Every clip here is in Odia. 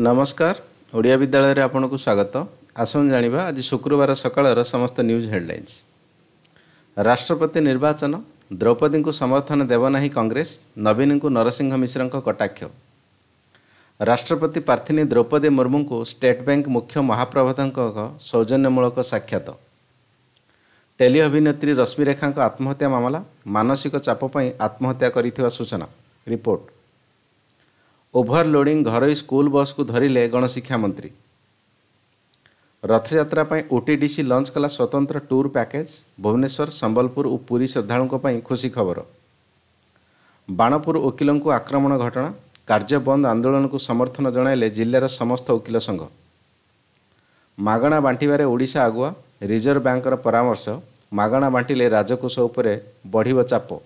ନମସ୍କାର ଓଡ଼ିଆ ବିଦ୍ୟାଳୟରେ ଆପଣଙ୍କୁ ସ୍ୱାଗତ ଆସନ୍ତୁ ଜାଣିବା ଆଜି ଶୁକ୍ରବାର ସକାଳର ସମସ୍ତ ନ୍ୟୁଜ୍ ହେଡ଼ଲାଇନ୍ସ ରାଷ୍ଟ୍ରପତି ନିର୍ବାଚନ ଦ୍ରୌପଦୀଙ୍କୁ ସମର୍ଥନ ଦେବ ନାହିଁ କଂଗ୍ରେସ ନବୀନଙ୍କୁ ନରସିଂହ ମିଶ୍ରଙ୍କ କଟାକ୍ଷ ରାଷ୍ଟ୍ରପତି ପ୍ରାର୍ଥିନୀ ଦ୍ରୌପଦୀ ମୁର୍ମୁଙ୍କୁ ଷ୍ଟେଟ୍ ବ୍ୟାଙ୍କ ମୁଖ୍ୟ ମହାପ୍ରଭାତଙ୍କ ସୌଜନ୍ୟମୂଳକ ସାକ୍ଷାତ ଟେଲି ଅଭିନେତ୍ରୀ ରଶ୍ମିରେଖାଙ୍କ ଆତ୍ମହତ୍ୟା ମାମଲା ମାନସିକ ଚାପ ପାଇଁ ଆତ୍ମହତ୍ୟା କରିଥିବା ସୂଚନା ରିପୋର୍ଟ ଓଭରଲୋଡିଂ ଘରୋଇ ସ୍କୁଲ ବସ୍କୁ ଧରିଲେ ଗଣଶିକ୍ଷା ମନ୍ତ୍ରୀ ରଥଯାତ୍ରା ପାଇଁ ଓଟିଡିସି ଲଞ୍ଚ କଲା ସ୍ୱତନ୍ତ୍ର ଟୁର୍ ପ୍ୟାକେଜ୍ ଭୁବନେଶ୍ୱର ସମ୍ବଲପୁର ଓ ପୁରୀ ଶ୍ରଦ୍ଧାଳୁଙ୍କ ପାଇଁ ଖୁସି ଖବର ବାଣପୁର ଓକିଲଙ୍କୁ ଆକ୍ରମଣ ଘଟଣା କାର୍ଯ୍ୟ ବନ୍ଦ ଆନ୍ଦୋଳନକୁ ସମର୍ଥନ ଜଣାଇଲେ ଜିଲ୍ଲାର ସମସ୍ତ ଓକିଲ ସଂଘ ମାଗଣା ବାଣ୍ଟିବାରେ ଓଡ଼ିଶା ଆଗୁଆ ରିଜର୍ଭ ବ୍ୟାଙ୍କର ପରାମର୍ଶ ମାଗଣା ବାଣ୍ଟିଲେ ରାଜକୋଷ ଉପରେ ବଢ଼ିବ ଚାପ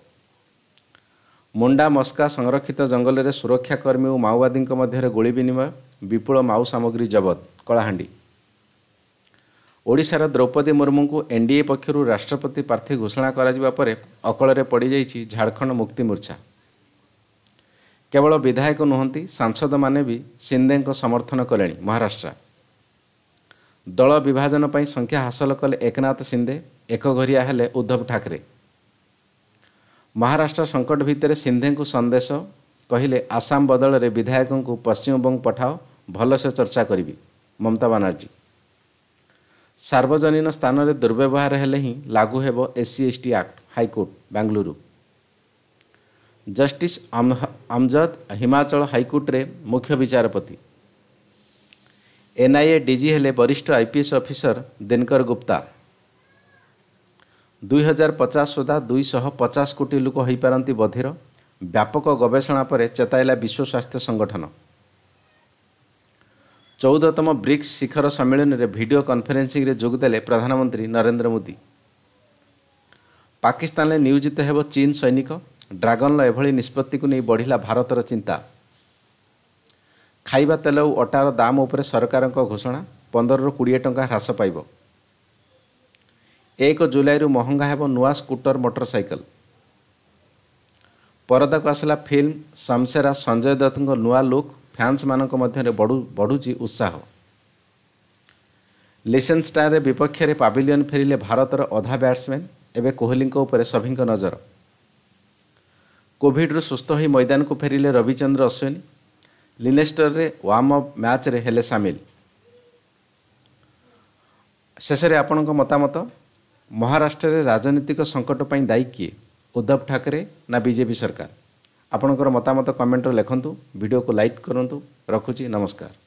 ମୁଣ୍ଡା ମସ୍କା ସଂରକ୍ଷିତ ଜଙ୍ଗଲରେ ସୁରକ୍ଷାକର୍ମୀ ଓ ମାଓବାଦୀଙ୍କ ମଧ୍ୟରେ ଗୁଳି ବିନିମୟ ବିପୁଳ ମାଓ ସାମଗ୍ରୀ ଜବତ କଳାହାଣ୍ଡି ଓଡ଼ିଶାର ଦ୍ରୌପଦୀ ମୁର୍ମୁଙ୍କୁ ଏନ୍ଡିଏ ପକ୍ଷରୁ ରାଷ୍ଟ୍ରପତି ପ୍ରାର୍ଥୀ ଘୋଷଣା କରାଯିବା ପରେ ଅକଳରେ ପଡ଼ିଯାଇଛି ଝାଡ଼ଖଣ୍ଡ ମୁକ୍ତି ମୋର୍ଚ୍ଛା କେବଳ ବିଧାୟକ ନୁହନ୍ତି ସାଂସଦମାନେ ବି ସିନ୍ଦେଙ୍କ ସମର୍ଥନ କଲେଣି ମହାରାଷ୍ଟ୍ର ଦଳ ବିଭାଜନ ପାଇଁ ସଂଖ୍ୟା ହାସଲ କଲେ ଏକନାଥ ସିନ୍ଦେ ଏକଘରିଆ ହେଲେ ଉଦ୍ଧବ ଠାକରେ ମହାରାଷ୍ଟ୍ର ସଙ୍କଟ ଭିତରେ ସିନ୍ଧେଙ୍କୁ ସନ୍ଦେଶ କହିଲେ ଆସାମ ବଦଳରେ ବିଧାୟକଙ୍କୁ ପଶ୍ଚିମବଙ୍ଗ ପଠାଅ ଭଲସେ ଚର୍ଚ୍ଚା କରିବି ମମତା ବାନାର୍ଜୀ ସାର୍ବଜନୀନ ସ୍ଥାନରେ ଦୁର୍ବ୍ୟବହାର ହେଲେ ହିଁ ଲାଗୁ ହେବ SC S T act high court Bengaluru justice Amjad Himachal ହାଇକୋର୍ଟରେ ମୁଖ୍ୟ ବିଚାରପତି ଏନ୍ଆଇଏ ଡିଜି ହେଲେ ବରିଷ୍ଠ ଆଇପିଏସ୍ ଅଫିସର ଦିନକର ଗୁପ୍ତା ଦୁଇ ହଜାର ପଚାଶ ସୁଦ୍ଧା ଦୁଇଶହ ପଚାଶ କୋଟି ଲୋକ ହୋଇପାରନ୍ତି ବଧିର ବ୍ୟାପକ ଗବେଷଣା ପରେ ଚେତାଇଲା ବିଶ୍ୱ ସ୍ୱାସ୍ଥ୍ୟ ସଂଗଠନ ଚଉଦତମ ବ୍ରିକ୍ସ ଶିଖର ସମ୍ମିଳନୀରେ ଭିଡ଼ିଓ କନ୍ଫରେନ୍ସିଂରେ ଯୋଗଦେଲେ ପ୍ରଧାନମନ୍ତ୍ରୀ ନରେନ୍ଦ୍ର ମୋଦି ପାକିସ୍ତାନରେ ନିୟୋଜିତ ହେବ ଚୀନ୍ ସୈନିକ ଡ୍ରାଗନ୍ର ଏଭଳି ନିଷ୍ପତ୍ତିକୁ ନେଇ ବଢ଼ିଲା ଭାରତର ଚିନ୍ତା ଖାଇବା ତେଲ ଓ ଅଟାର ଦାମ ଉପରେ ସରକାରଙ୍କ ଘୋଷଣା ପନ୍ଦରରୁ କୋଡ଼ିଏ ଟଙ୍କା ହ୍ରାସ ପାଇବ ଏକ ଜୁଲାଇରୁ ମହଙ୍ଗା ହେବ ନୂଆ ସ୍କୁଟର ମୋଟରସାଇକେଲ ପରଦାକୁ ଆସିଲା ଫିଲ୍ମ ସମସେରା ସଞ୍ଜୟ ଦତ୍ତଙ୍କ ନୂଆ ଲୁକ୍ ଫ୍ୟାନ୍ସମାନଙ୍କ ମଧ୍ୟରେ ବଢ଼ୁ ବଢ଼ୁଛି ଉତ୍ସାହ ଲିସେନ୍ ଷ୍ଟାରରେ ବିପକ୍ଷରେ ପାଭିଲିୟନ ଫେରିଲେ ଭାରତର ଅଧା ବ୍ୟାଟ୍ସମ୍ୟାନ୍ ଏବେ କୋହଲିଙ୍କ ଉପରେ ସଭିଙ୍କ ନଜର କୋଭିଡ୍ରୁ ସୁସ୍ଥ ହୋଇ ମଇଦାନକୁ ଫେରିଲେ ରବିଚନ୍ଦ୍ର ଅଶ୍ୱିନ ଲିନେଷ୍ଟରରେ ୱାର୍ମ ଅପ୍ ମ୍ୟାଚ୍ରେ ହେଲେ ସାମିଲ ଶେଷରେ ଆପଣଙ୍କ ମତାମତ ମହାରାଷ୍ଟ୍ରରେ ରାଜନୈତିକ ସଙ୍କଟ ପାଇଁ ଦାୟୀ କିଏ ଉଦ୍ଧବ ଠାକରେ ନା ବିଜେପି ସରକାର ଆପଣଙ୍କର ମତାମତ କମେଣ୍ଟରେ ଲେଖନ୍ତୁ ଭିଡ଼ିଓକୁ ଲାଇକ୍ କରନ୍ତୁ ରଖୁଛି ନମସ୍କାର